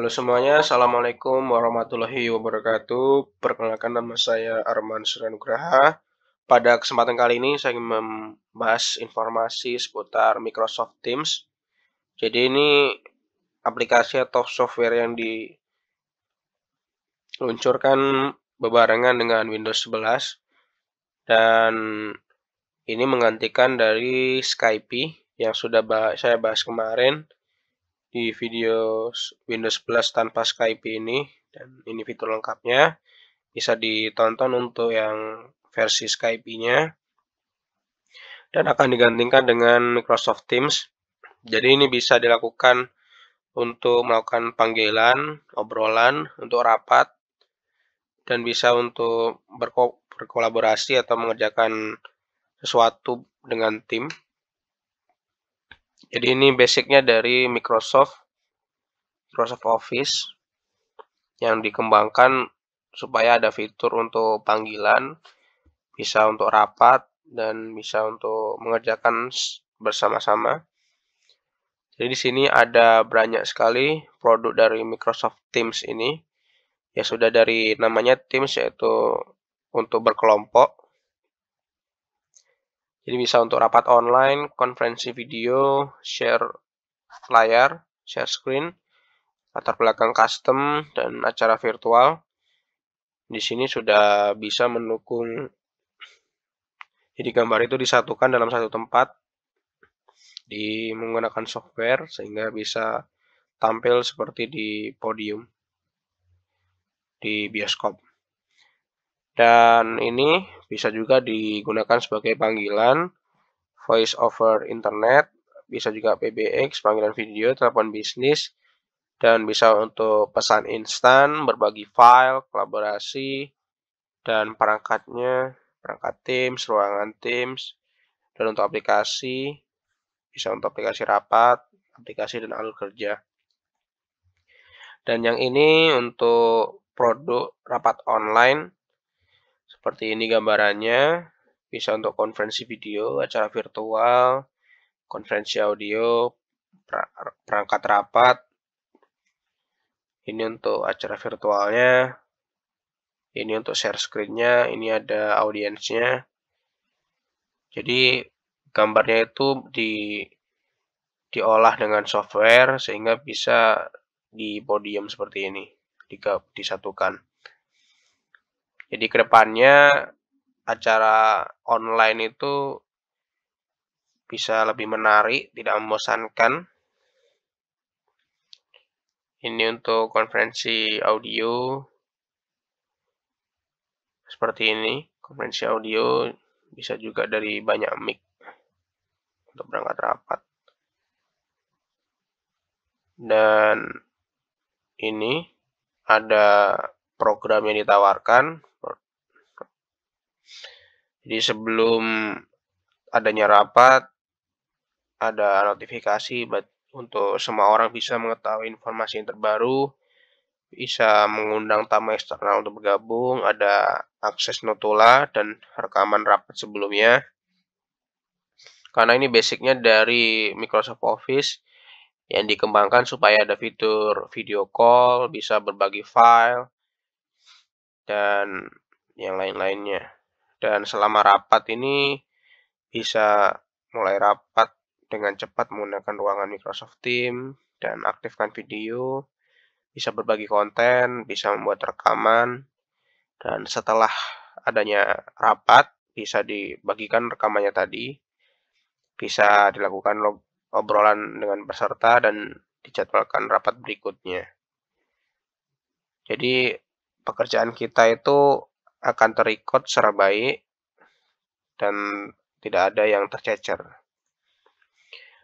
Halo semuanya, Assalamualaikum warahmatullahi wabarakatuh. Perkenalkan nama saya Arman Suryanugraha. Pada kesempatan kali ini saya ingin membahas informasi seputar Microsoft Teams. Jadi ini aplikasi atau software yang diluncurkan bebarengan dengan Windows 11 dan ini menggantikan dari Skype yang sudah saya bahas kemarin di video Windows 11 tanpa Skype ini dan ini fitur lengkapnya bisa ditonton untuk yang versi Skype-nya dan akan digantikan dengan Microsoft Teams. Jadi ini bisa dilakukan untuk melakukan panggilan, obrolan, untuk rapat dan bisa untuk berkolaborasi atau mengerjakan sesuatu dengan tim jadi ini basicnya dari Microsoft Microsoft Office yang dikembangkan supaya ada fitur untuk panggilan bisa untuk rapat dan bisa untuk mengerjakan bersama-sama jadi di sini ada banyak sekali produk dari Microsoft Teams ini ya sudah dari namanya Teams yaitu untuk berkelompok jadi bisa untuk rapat online, konferensi video, share layar, share screen, latar belakang custom, dan acara virtual. Di sini sudah bisa mendukung, jadi gambar itu disatukan dalam satu tempat di menggunakan software sehingga bisa tampil seperti di podium di bioskop. Dan ini bisa juga digunakan sebagai panggilan voice over internet, bisa juga PBX, panggilan video, telepon bisnis, dan bisa untuk pesan instan, berbagi file, kolaborasi, dan perangkatnya, perangkat Teams, ruangan Teams, dan untuk aplikasi, bisa untuk aplikasi rapat, aplikasi dan alur kerja. Dan yang ini untuk produk rapat online seperti ini gambarannya, bisa untuk konferensi video, acara virtual, konferensi audio, perangkat rapat. Ini untuk acara virtualnya. Ini untuk share screen-nya, ini ada audiensnya. Jadi gambarnya itu di diolah dengan software sehingga bisa di podium seperti ini, disatukan. Jadi kedepannya acara online itu bisa lebih menarik, tidak membosankan. Ini untuk konferensi audio seperti ini, konferensi audio bisa juga dari banyak mic untuk berangkat rapat. Dan ini ada program yang ditawarkan jadi sebelum adanya rapat, ada notifikasi untuk semua orang bisa mengetahui informasi yang terbaru, bisa mengundang tamu eksternal untuk bergabung, ada akses notula dan rekaman rapat sebelumnya. Karena ini basicnya dari Microsoft Office yang dikembangkan supaya ada fitur video call, bisa berbagi file, dan yang lain-lainnya dan selama rapat ini bisa mulai rapat dengan cepat menggunakan ruangan Microsoft Teams dan aktifkan video, bisa berbagi konten, bisa membuat rekaman, dan setelah adanya rapat bisa dibagikan rekamannya tadi, bisa dilakukan obrolan dengan peserta dan dijadwalkan rapat berikutnya. Jadi pekerjaan kita itu akan eh, terikot secara baik dan tidak ada yang tercecer.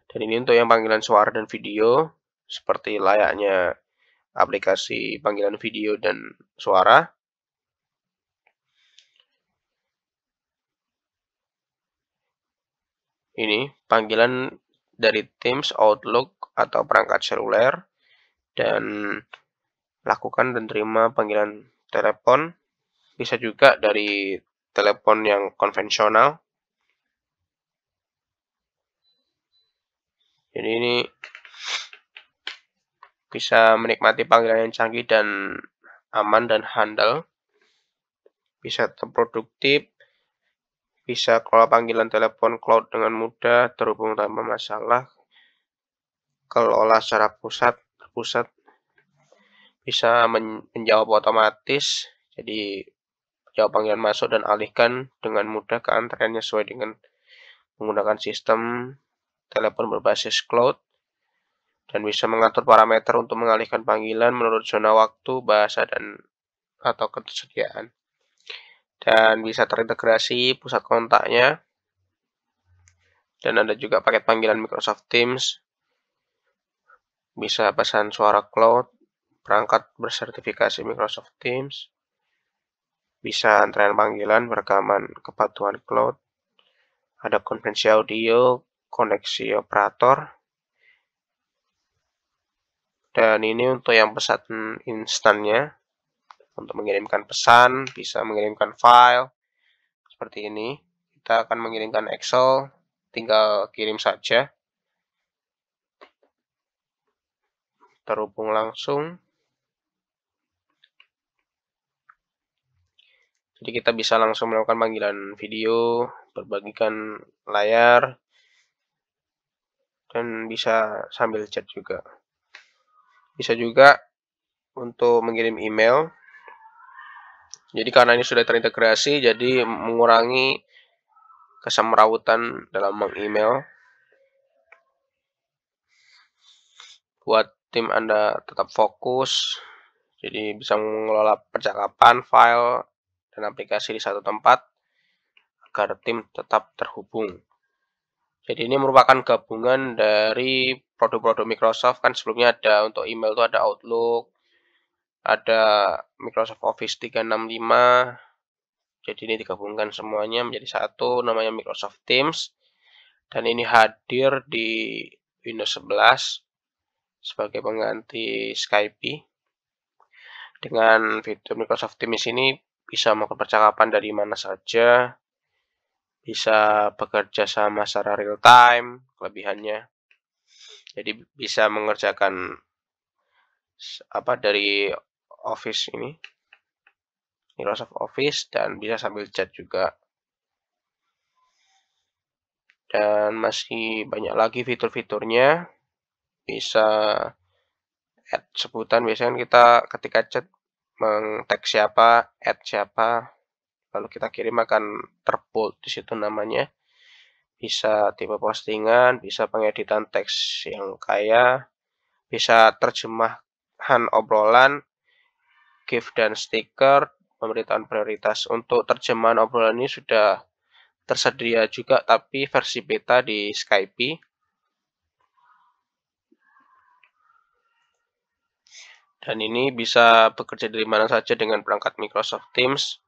Dan ini untuk yang panggilan suara dan video, seperti layaknya aplikasi panggilan video dan suara. Ini panggilan dari Teams, Outlook, atau perangkat seluler, dan lakukan dan terima panggilan telepon bisa juga dari telepon yang konvensional. Jadi ini bisa menikmati panggilan yang canggih dan aman dan handal. Bisa terproduktif, bisa kelola panggilan telepon cloud dengan mudah, terhubung tanpa masalah, kelola secara pusat, pusat bisa menjawab otomatis, jadi jawab panggilan masuk dan alihkan dengan mudah ke antrean sesuai dengan menggunakan sistem telepon berbasis cloud dan bisa mengatur parameter untuk mengalihkan panggilan menurut zona waktu, bahasa, dan atau ketersediaan. Dan bisa terintegrasi pusat kontaknya. Dan ada juga paket panggilan Microsoft Teams. Bisa pesan suara cloud, perangkat bersertifikasi Microsoft Teams bisa antrean panggilan, rekaman kepatuhan cloud, ada konvensi audio, koneksi operator, dan ini untuk yang pesan instannya, untuk mengirimkan pesan, bisa mengirimkan file, seperti ini. Kita akan mengirimkan Excel, tinggal kirim saja. Terhubung langsung. Jadi kita bisa langsung melakukan panggilan video, berbagikan layar, dan bisa sambil chat juga. Bisa juga untuk mengirim email. Jadi karena ini sudah terintegrasi, jadi mengurangi kesemrawutan dalam meng-email. Buat tim Anda tetap fokus, jadi bisa mengelola percakapan, file, dan aplikasi di satu tempat agar tim tetap terhubung. Jadi ini merupakan gabungan dari produk-produk Microsoft kan sebelumnya ada untuk email itu ada Outlook, ada Microsoft Office 365. Jadi ini digabungkan semuanya menjadi satu namanya Microsoft Teams dan ini hadir di Windows 11 sebagai pengganti Skype. Dengan fitur Microsoft Teams ini bisa melakukan percakapan dari mana saja, bisa bekerja sama secara real time, kelebihannya. Jadi bisa mengerjakan apa dari Office ini, Microsoft Office dan bisa sambil chat juga. Dan masih banyak lagi fitur-fiturnya. Bisa add sebutan biasanya kan kita ketika chat meng-tag siapa, add siapa, lalu kita kirim akan terbold di situ namanya. Bisa tipe postingan, bisa pengeditan teks yang kaya, bisa terjemahan obrolan, gift dan stiker, pemberitahuan prioritas. Untuk terjemahan obrolan ini sudah tersedia juga tapi versi beta di Skype Dan ini bisa bekerja dari mana saja dengan perangkat Microsoft Teams.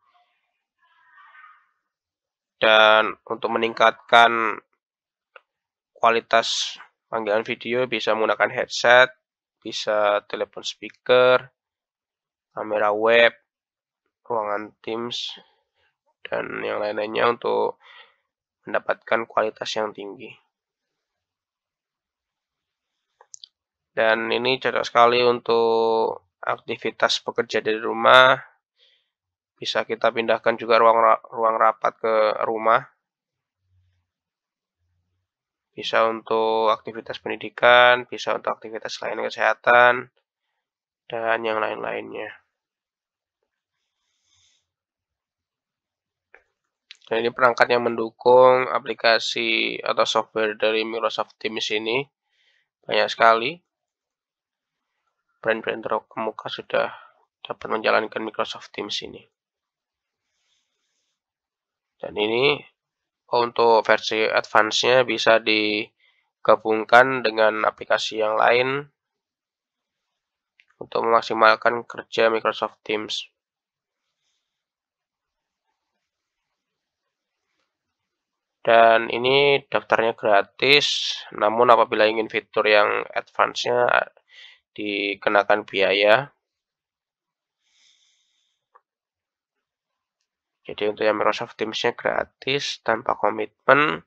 Dan untuk meningkatkan kualitas panggilan video bisa menggunakan headset, bisa telepon speaker, kamera web, ruangan Teams, dan yang lain-lainnya untuk mendapatkan kualitas yang tinggi. dan ini cocok sekali untuk aktivitas pekerja di rumah bisa kita pindahkan juga ruang ruang rapat ke rumah bisa untuk aktivitas pendidikan bisa untuk aktivitas lain kesehatan dan yang lain-lainnya dan nah, ini perangkat yang mendukung aplikasi atau software dari Microsoft Teams ini banyak sekali brand-brand terkemuka sudah dapat menjalankan Microsoft Teams ini. Dan ini untuk versi advance-nya bisa digabungkan dengan aplikasi yang lain untuk memaksimalkan kerja Microsoft Teams. Dan ini daftarnya gratis, namun apabila ingin fitur yang advance-nya dikenakan biaya. Jadi untuk yang Microsoft Teams-nya gratis tanpa komitmen.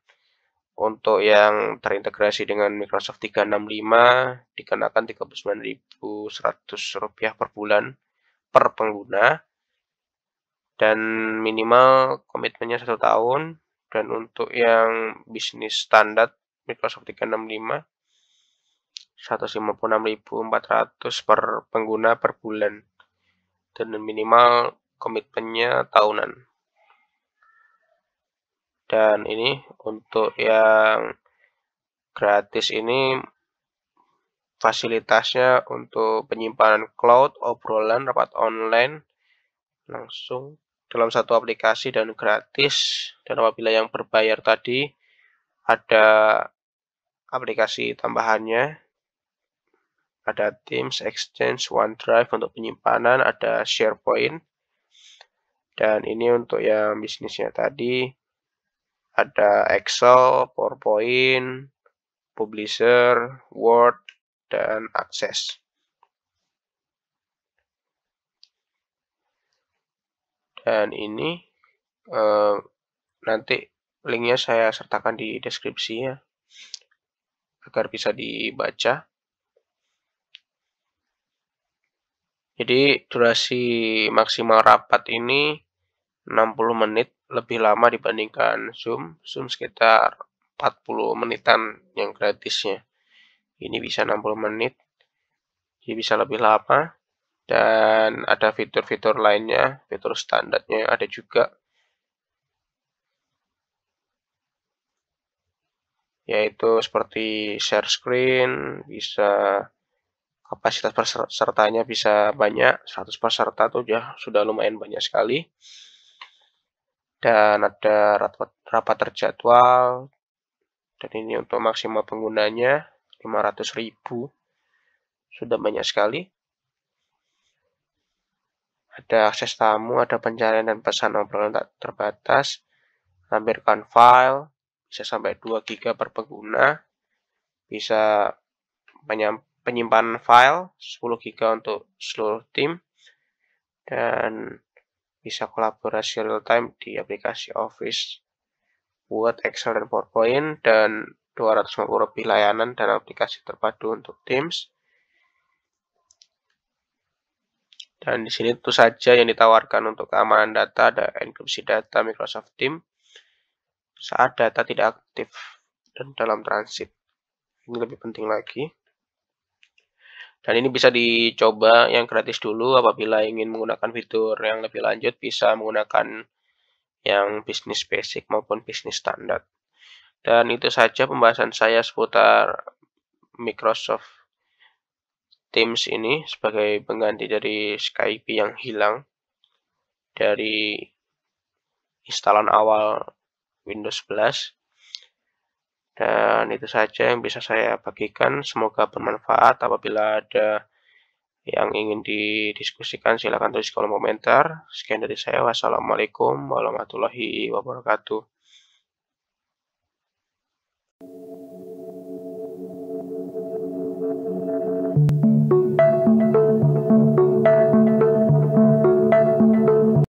Untuk yang terintegrasi dengan Microsoft 365 dikenakan Rp39.100 per bulan per pengguna dan minimal komitmennya satu tahun dan untuk yang bisnis standar Microsoft 365 156.400 per pengguna per bulan dan minimal komitmennya tahunan dan ini untuk yang gratis ini fasilitasnya untuk penyimpanan cloud, obrolan, rapat online langsung dalam satu aplikasi dan gratis dan apabila yang berbayar tadi ada aplikasi tambahannya ada Teams, Exchange, OneDrive untuk penyimpanan, ada SharePoint. Dan ini untuk yang bisnisnya tadi ada Excel, PowerPoint, Publisher, Word, dan Access. Dan ini eh, nanti linknya saya sertakan di deskripsinya agar bisa dibaca. Jadi durasi maksimal rapat ini 60 menit lebih lama dibandingkan Zoom. Zoom sekitar 40 menitan yang gratisnya. Ini bisa 60 menit. Ini bisa lebih lama. Dan ada fitur-fitur lainnya, fitur standarnya ada juga. Yaitu seperti share screen, bisa kapasitas pesertanya bisa banyak 100 peserta tuh ya sudah lumayan banyak sekali dan ada rapat, rapat terjadwal dan ini untuk maksimal penggunanya 500.000 sudah banyak sekali ada akses tamu, ada pencarian dan pesan obrolan tak terbatas, lampirkan file, bisa sampai 2 giga per pengguna, bisa menyampaikan penyimpanan file 10 GB untuk seluruh tim dan bisa kolaborasi real time di aplikasi Office buat Excel dan PowerPoint dan 250 lebih layanan dan aplikasi terpadu untuk Teams. Dan di sini itu saja yang ditawarkan untuk keamanan data ada enkripsi data Microsoft Teams saat data tidak aktif dan dalam transit. Ini lebih penting lagi. Dan ini bisa dicoba yang gratis dulu apabila ingin menggunakan fitur yang lebih lanjut bisa menggunakan yang bisnis basic maupun bisnis standar. Dan itu saja pembahasan saya seputar Microsoft Teams ini sebagai pengganti dari Skype yang hilang dari instalan awal Windows 11. Dan itu saja yang bisa saya bagikan. Semoga bermanfaat. Apabila ada yang ingin didiskusikan, silakan tulis kolom komentar. Sekian dari saya. Wassalamualaikum warahmatullahi wabarakatuh.